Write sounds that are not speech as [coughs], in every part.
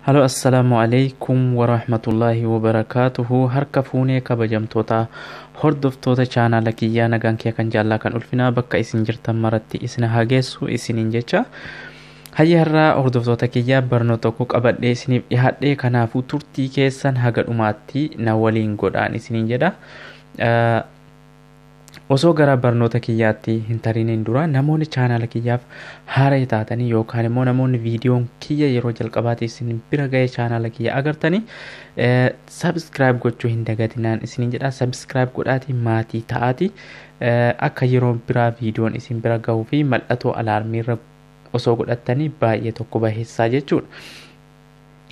Halo assalamualaikum warahmatullahi wabarakatuhu harka fuunee kabajamtoota hordoftoota chaanaala kiyyaa nagaan kee kan jaallaa kan ulfinaa bakka isin jirtan maratti isin hageessu isiniin jecha hayya harra hordoftoota kiyyaa barnoo tokko qabadhee isiniif dhiyaadhee kanaafuu turtii keessan haga dhumaatti na waliin godhaan isiniin jedha osoo gara barnoota kiyyaatti hintarini dura namoonni chaanala kiyyaaf haara taatanii yookaan immoo namoonni viidiyoon kiyya yeroo jalqabaati isin bira gahee chaanala kiyya agartanii e, sabiskiraayib gochuu hin dagatinaan isin jedha sabiskiraayib godhaati maatii ta'aati e, akka yeroo biraa viidiyoon isin bira ga'uu fi mal'atoo alaarmiirra osoo godhattanii baay'ee tokko baheessaa jechuudha.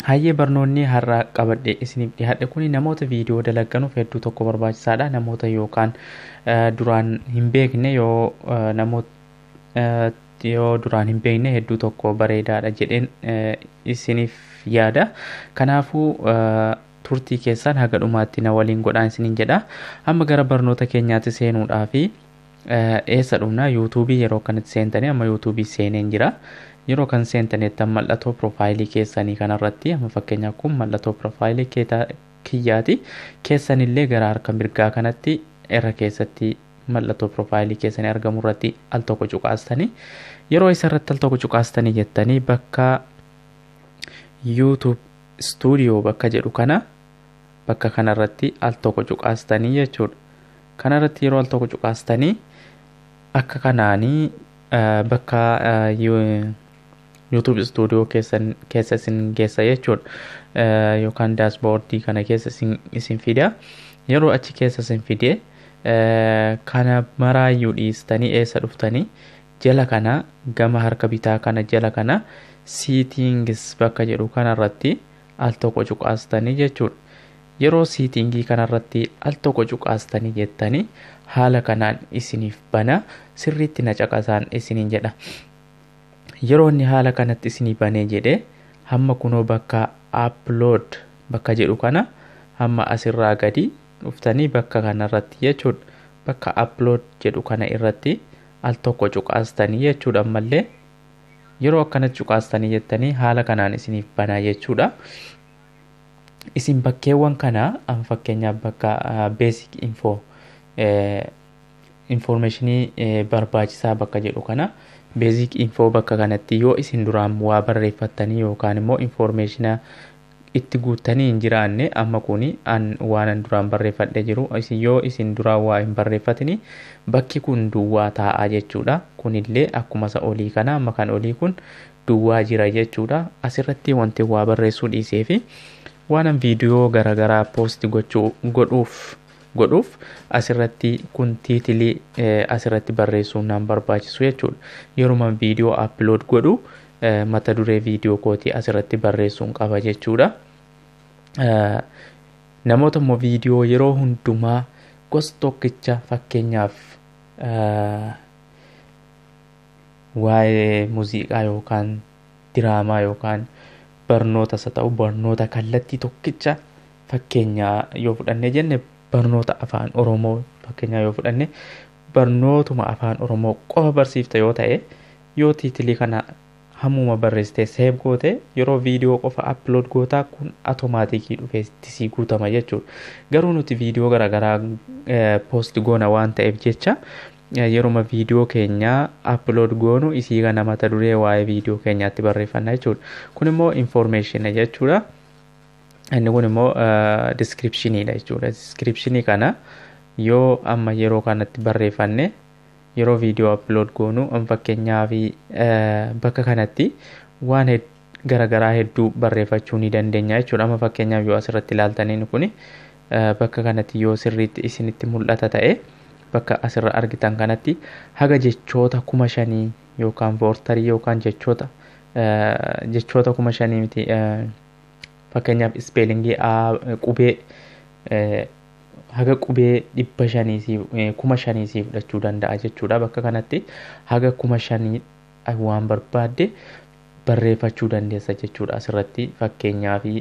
Hayyee barnoonni har'aa qabadhe isiniif dhiyaadhe kuni namoota viidiyoo dalagganuuf hedduu tokko barbaachisaadha. Namoota yookaan duraan hin beekne yoo namoota yoo duraan hin beekne hedduu tokko bareedaadha jedheen isiniif yaada. Kanaafuu turtii keessan haga dhumaatti na waliin godhaan isiniin jedha. Amma gara barnoota keenyaatti seenuudhaa fi eessa dhumna yuutuubii yeroo kanatti seentani amma yuutuubii seeneen jira. yeroo kan seentanettan mal'atoo piroofaayilii keessanii kanarratti amma fakkeenyaaf kun mal'atoo piroofaayilii kiyyaati keessanillee gara harka mirgaa kanatti irra keessatti mal'atoo piroofaayilii keessanii argamurratti al tokko cuqaastanii yeroo isa al tokko cuqaastanii jettanii bakka yuutuub istuudiyoo bakka jedhu kana bakka kanarratti al tokko cuqaastanii jechuudha kanarratti yeroo al tokko cuqaastanii akka kanaanii bakka YouTube istuudiyoo keessa isin geessa jechuudha eh, yookaan daasboordii kana keessa isin fida yeroo achi keessa isin fide eh, kana maraayyuu dhiistanii eessa eh, dhuftanii jala kana gama harka bitaa kana jala kana siitingis bakka jedhu kanarratti al tokko cuqaastanii jechuudha. yeroo siitingii kanarratti al tokko cuqaastanii jettanii haala kanaan isiniif bana sirriitti na caqasaan isiniin jedha. yeroonni haala kanatti isinii banee jedhe hamma kunoo bakka upload bakka jedhu kana hamma asirraa gadi dhuftanii bakka kanarratti jechuudha bakka upload jedhu kana irratti al tokko cuqaastanii jechuudha ammallee yeroo akkanatti cuqaastanii jettanii haala kanaan isiniif banaa jechuudha. Isin bakkeewwan kana an fakkeenyaaf bakka uh, beesik infoo. Eh, informeeshinii e, barbaachisaa bakka jedhu kana beezik infoo bakka kanatti yoo isin duraan waa barreeffattanii yookaan immoo informeeshina itti guutanii hin jiraanne amma kun an waan duraan barreeffadhe jiru yoo isin duraan waa hin barreeffatini bakki kun duwwaa taa'aa jechuudha kunillee akkuma isa olii kana kan olii kun duwwaa jira jechuudha asirratti wanti waa barreessuu dhiisee fi waan viidiyoo garaagaraa poosti godhuuf godhuuf asirratti kun tiitilii eh, asirratti barreessuu naan barbaachisu jechuudha yeruma viidiyoo appilood godhu eh, mata duree viidiyoo kootii asirratti barreessuun qaba jechuudha. Eh, namoota immoo viidiyoo yeroo hundumaa gos tokkicha fakkeenyaaf waa'ee muuziqaa yookaan diraamaa yookaan barnoota isa ta'u barnoota kallattii tokkicha fakkeenyaa yoo fudhanne jenne barnoota afaan oromoo fakkeenyaa yoo fudhanne barnootuma afaan oromoo qofa barsiifta yoo ta'e yoo tiitilii kana hammuma barreessitee seef goote yeroo viidiyoo qofa appilood gootaa kun atomaatikii dhufee tisii guutama jechuudha garuu nuti viidiyoo garaagaraa eh, poost goona waan ta'eef jecha eh, yeruma viidiyoo keenya appilood goonu isii kana mata duree waa'ee viidiyoo keenyaatti barreeffannaa jechuudha kun immoo informeeshina jechuudha. inni kun immoo eh, diskiripshiniidha jechuudha diskiripshinii kana yoo amma yeroo kanatti barreeffanne yeroo viidiyoo upload goonu fakkeenyaa fi eh, bakka kanatti waan garaagaraa hedduu barreeffachuu ni dandeenya jechuudha. Amma fakkeenyaaf yoo as irratti ilaaltaniin kun eh, bakka kanatti yoo sirriitti isinitti mul'ata ta'e bakka as irra argitan kanatti haga jechoota kuma shanii yookaan voortarii yookaan jechoota jechoota kuma shanii miti. fakkeenyaaf ispeelingii e, qubee e, haga qubee dhibba shanii fi e, kuma shanii fi fudhachuu danda'a jechuudha. Bakka kanatti haga kuma shanii waan barbaadde barreeffachuu dandeessa jechuudha asirratti fakkeenyaa fi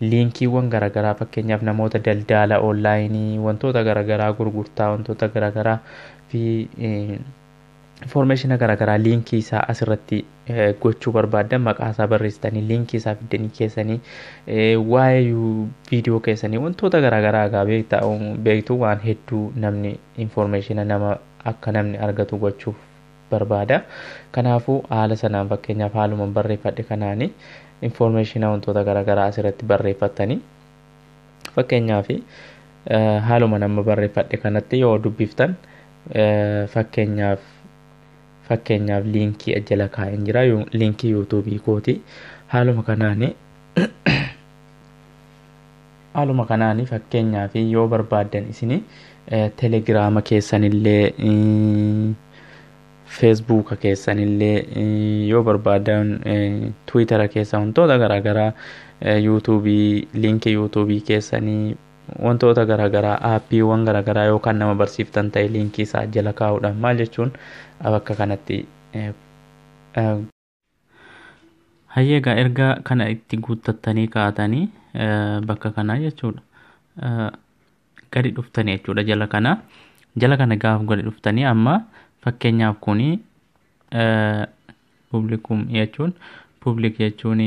liinkiiwwan garagaraa fakkeenyaaf namoota daldalaa oonlaayinii wantoota garagaraa gurgurtaa wantoota garaagaraa fi Informeeshina garaagaraa liinkii isaa asirratti eh, gochuu barbaada maqaa isaa barreessitanii liinkii isaa fidanii keessanii eh, waa'ee viidiyoo keessanii wantoota garaagaraa egaa beektu um, waan hedduu namni informeeshina nama akka namni argatu gochuuf barbaada. kanaafu haala sanaan fakkeenyaaf haaluma barreeffadhe kanaani informeeshina wantoota garaagaraa asirratti barreeffattanii fakkeenyaaf eh, haalumaan amma barreeffadhe kanatti yoo dubbiftan fakkeenyaaf. fakkeenyaaf liinkii ajala kaa'een jira liinkii yuutuubii kooti [coughs] haaluma kanaani fakkeenyaaf yoo barbaadan isin eh, telegiraama keessanillee eh, feesbuuka keessanillee eh, yoo barbaadan tiwitara keessa wantoota garaagaraa yuutuubii liinkii yuutuubii keessanii wantoota garaagaraa aappiiwwan garaagaraa yookaan nama barsiiftan ta'e liinkii isaa jala kaa'uudhaan maal jechuun bakka kanatti. Eh, eh, Hayyeegaa ergaa kana itti guuttattanii kaa'atanii eh, bakka kanaa jechuudha. Gadi dhuftanii jechuudha jala kana. Jala kana gaaf gadi dhuftanii amma fakkeenyaaf kun publikum jechuun publik jechuun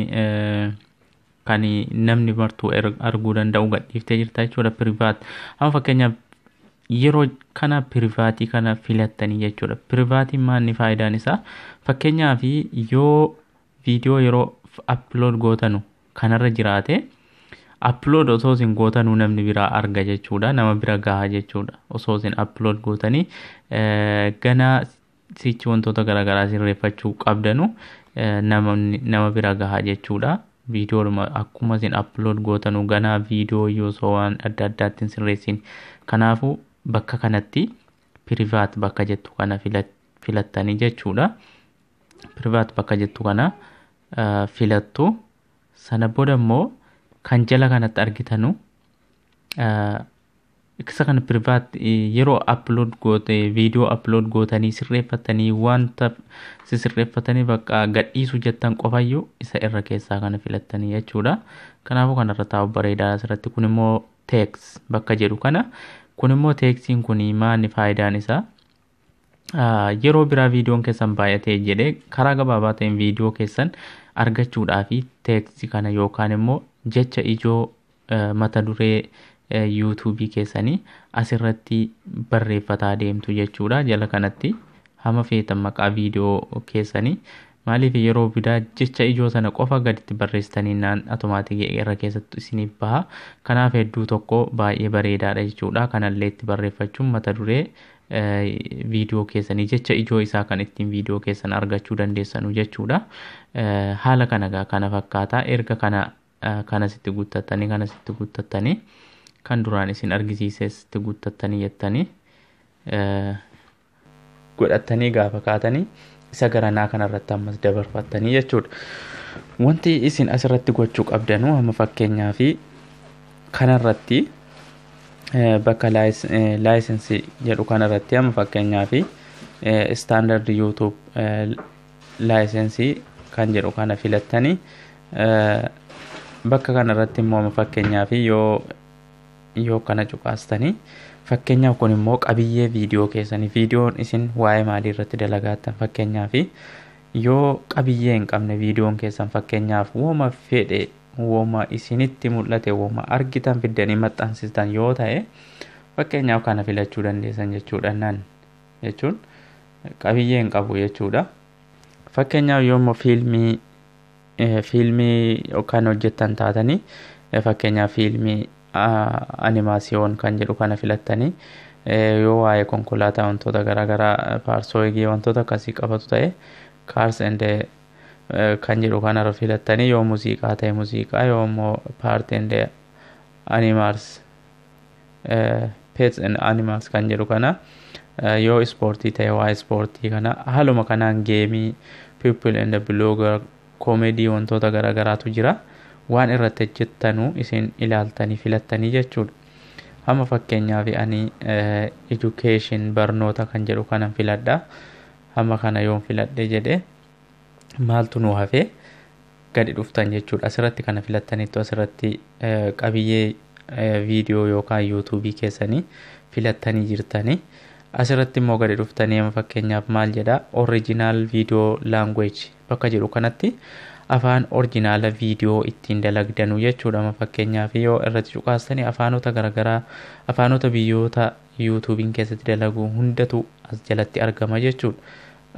kan namni martuu arguu er, danda'u gadhiiftee jirta jechuudha pirivaat amma fakkeenyaaf yeroo kana pirivaatii kana filattanii jechuudha pirivaatiin maanni faayidaan isaa fakkeenyaaf yoo viidiyoo yeroo appilood gootanu kanarra jiraate appilood osoo isin gootanuu namni biraa arga jechuudha nama bira gaha jechuudha osoo isin appilood eh, gana sichi wantoota garaagaraa sirreeffachuu qabdanu eh, nama bira gaha jechuudha. viidiyoodhuma akkumasin isin gootanu gootanuu ganaa viidiyoo yoo soo waan adda addaattiin sirreessin kanaafu bakka kanatti pirivaat bakka jettu kana filattanii jechuudha. Pirivaat bakka jettu kana eh, filattu sana booda immoo kan jala kanatti argitanu eh, Isa kan birbaatti eh, yeroo upload viidiyoo upload gootanii sirreeffatanii wanta si sirreeffatanii bakka gadhiisu jettan qofayyuu isa irra keessaa kana filatanii jechuudha. Kanaafuu kanarra taa'u bareedaa asirratti kun immoo teeks bakka jedhu kana kunimmoo teeksiin kun maali faayidaan isaa? Ah, yeroo biraa viidiyoon keessan baay'atee jedhee karaa gabaabaa ta'een viidiyoo keessan argachuudhaaf teeksi kana yookaan immoo jecha ijoo eh, mata duree Eh, yuutuubii keessanii irratti barreeffataa deemtu jechuudha. Jala kanatti hama feetan maqaa viidiyoo keessanii maaliif yeroo bidaa jecha ijoo sana qofa gaditti barreessitanii naan irra keessatti isiniif baha. Kanaaf hedduu tokko baay'ee bareedaadha jechuudha. Kanallee itti barreeffachuun mata duree eh, viidiyoo keessanii jecha ijoo isaa kan ittiin viidiyoo keessan argachuu dandeessanu jechuudha. Eh, haala kanagaa kana fakkaataa erga kana kanasitti guuttattanii kanasitti guuttattanii. kan duraan isin argisiiseesti guuttattanii jettanii godhattanii gaafa kaatanii isa garanaa kanarratti ammas dabarfattanii jechuudha. Wanti isin asirratti gochuu qabdanuu hamma fakkeenyaa fi kanarratti bakka laayisensii jedhu kanarratti amma fakkeenyaa fi yuutuub kan jedhu kana filattanii bakka kanarratti immoo hamma fakkeenyaa fi yoo yoo kana cuqaastanii fakkeenyaaf kun immoo qabiyyee viidiyoo keessanii viidiyoon isin waa'ee maalii irratti dalagaatan fakkeenyaa fi yoo qabiyyee hin qabne viidiyoon keessan fakkeenyaaf wooma fedhe wooma isinitti mul'ate wooma argitan fiddanii maxxansistan yoo ta'e fakkeenyaaf kana filachuu dandeessan jechuudha jechuun qabiyyee hin qabu jechuudha. Fakkeenyaaf yoommoo fiilmii eh, fiilmii kan hojjettan taatanii eh, fakkeenyaaf fiilmii animaasiyoon kan jedhu kana filattanii e, yoo waa'ee konkolaataa wantoota garaa faarsoo e, eegee wantoota akkasii qabatu ta'e kaars ende kan jedhu kanarra filattanii yoo muuziqaa ta'e muuziqaa yoo ammoo paart ende animaals e, pets and animals kan jedhu kana yoo ispoortii ta'e waa ispoortii kana haaluma kanaan geemii people and blogger komedii wantoota garaa garaatu jira. waan irratti hojjettanuu isin ilaaltanii filatanii jechuudha amma fakkeenyaaf ani eh, education barnoota kan jedhu kanan filadha amma kana yoon filadhe jedhe maaltu nu hafee gadi dhuftan jechuudha asirratti kana filattaniittu asirratti eh, qabiyyee eh, viidiyoo yookaan yuutuubii keessanii filatanii jirtanii asirratti immoo gadi dhuftanii amma fakkeenyaaf maal jedha oriijinaal viidiyoo laangweeji bakka jedhu kanatti afaan orjinaala viidiyoo ittiin dalagdanu jechuudha fakkeenyaaf yoo irratti cuqaastani afaanota garaagaraa afaanota biyyoota yuutuubiin keessatti dalagu hundatu as jalatti argama jechuudha.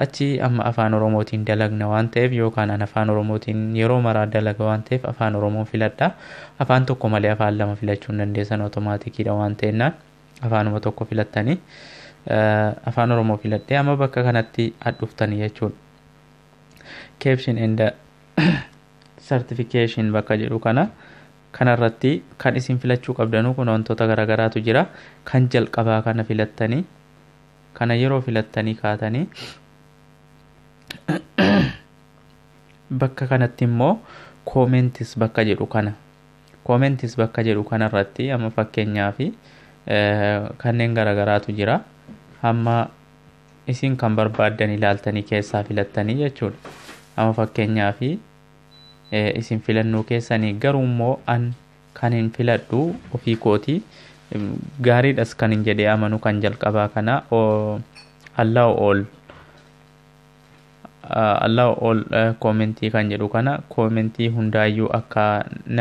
Achi amma afaan oromootiin dalagna waan ta'eef yookaan an afaan oromootiin yeroo maraa dalaga waan afaan oromoo filadha. Afaan tokko malee afaan lama filachuun dandeessan otomaatikiidha waan ta'ennaan afaanuma tokko filattanii afaan oromoo filadhee amma bakka kanatti adhuftanii jechuudha. Caption sartifikeeshin bakka jedhu kana kanarratti kan isin filachuu qabdanu kun wantoota garagaraatu jira kan jalqabaa kana filattanii kana yeroo filattanii kaatanii [coughs] bakka kanatti immoo koomentis bakka jedhu kana koomentis bakka jedhu kanarratti amma fakkeenyaa fi eh, kanneen garagaraatu jira hamma isin kan barbaaddan ilaaltanii keessaa filattanii jechuudha amma fakkeenyaa fi Eh, isin filannoo keessanii garuummoo an kan hin filadhu ofii kooti gaariidhas kan hin jedhee amanu kan jalqabaa kana allahu ol ah, ol eh, koomentii kan jedhu kana koomentii hundaayyuu akka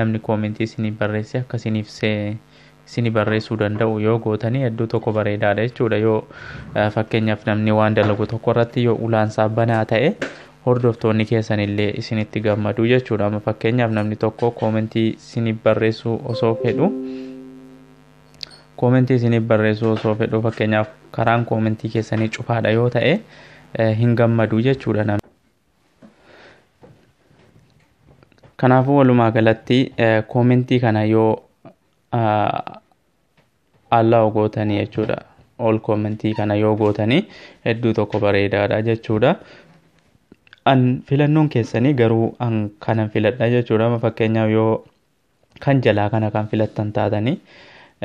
namni koomentii isinii barreesse akka isiniif barreessuu danda'u yoo gootanii hedduu tokko bareedaadha jechuudha yoo eh, fakkeenyaaf namni waan dalagu tokko irratti yoo ulaansaa banaa ta'e hordoftoonni keessan illee isinitti gammadu jechuudha. Amma fakkeenyaaf namni tokko koomentii isinii barreessuu osoo fedhu koomentii isinii barreessuu osoo fedhu fakkeenyaaf karaan koomentii keessanii cufaadha yoo ta'e eh, hin gammadu jechuudha namni. walumaa galatti eh, koomentii kana yoo ah, allaa'u gootanii jechuudha. Ol koomentii kana yoo gootanii hedduu tokko bareedaadha jechuudha. an filannoon keessanii garuu an filadha jechuudha fakkeenyaaf yoo kan jalaa kana kan filattan taatanii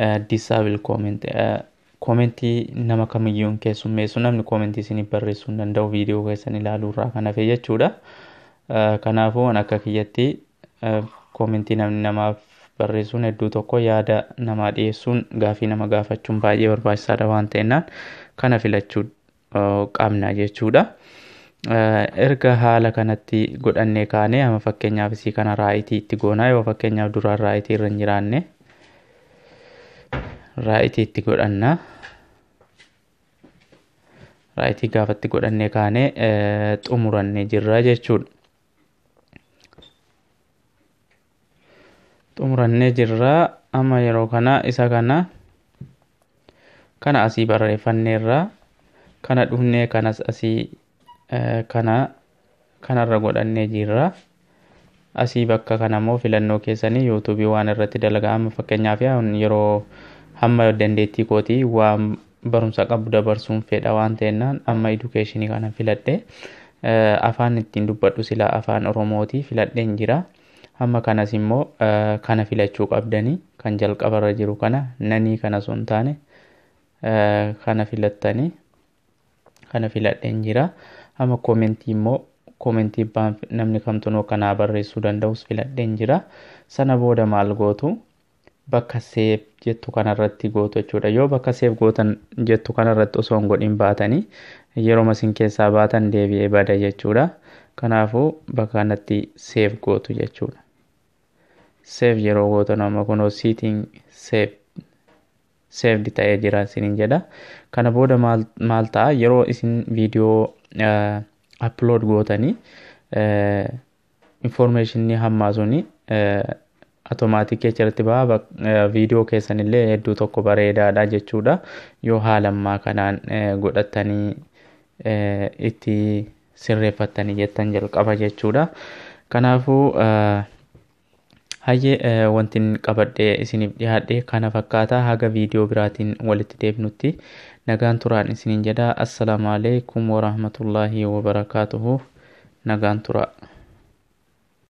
eh, disaabil koomentii eh, nama kamiyyuu hin keessummeessu namni koomentii isinii barreessuu hin danda'u viidiyoo keessan irraa kan hafe jechuudha. Eh, kanaafuu an akka kiyyatti koomentii namni namaaf barreessuun hedduu tokko yaada namaa dhiyeessuun gaafii nama gaafachuun baay'ee barbaachisaadha waan ta'inaan kana filachuu qabna jechuudha. erga haala kanatti godhannee kaane ama fakkeenyaaf isii kana raayitii itti goonaa yoo fakkeenyaaf duraan raayitii irra hin jiraanne raayitii itti godhanna. Raayitii gaafatti godhannee kaanee xumurannee jirra jechuudha. Xumurannee jirra amma yeroo kana isa kana kana asii barreeffanneerra kana dhufnee kanas asii Eh, kana kanarra godhannee jirra. Asii bakka kanammoo filannoo keessanii yuutuubii waan irratti dalaga'ama fakkeenyaaf yeroo hamma dandeettii kootii waan barumsa qabu dabarsuun fedha waan ta'ennaan amma edukeeshinii kana filadhe eh, afaan ittiin dubbadhu silaa afaan oromootii filadheen jira. hamma kanas immoo eh, kana filachuu qabdanii kan jalqabarra jiru kana nanii kana sun taane kana filattanii kana filadheen jira. amma koomentii immoo koomentii namni kamtunuu kanaa barreessuu danda'us filadheen jira. Sana booda maal gootu bakka seef jettu kanarratti gootu jechuudha. Yoo bakka seef gootan jettu kanarratti osoo hin godhin baatanii yeroo masin keessaa baatan deebi'ee bada jechuudha. Kanaafuu bakka kanatti seef gootu jechuudha. Seef yeroo gootan amma kunoo siitiin seef seefdi ta'ee jira isiniin jedha. Kana booda maal ta'a yeroo isin viidiyoo apload uh, gootanii uh, informeeshinii hammaa suni uh, automaatikii achirratti e baha viidiyoo hedduu tokko bareedaadha jechuudha yoo haalammaa kanaan godhattanii itti sirreeffattanii jettan jalqaba jechuudha. Kanaafuu hayyee wantiin qabadhee isiniif dhiyaadhe kana fakkaata haga viidiyoo biraatiin walitti deebnutti. nagaan turaan isinin jedha assalaamu alaykum warahmatullaahi wabarakaatuhu nagaan turaa.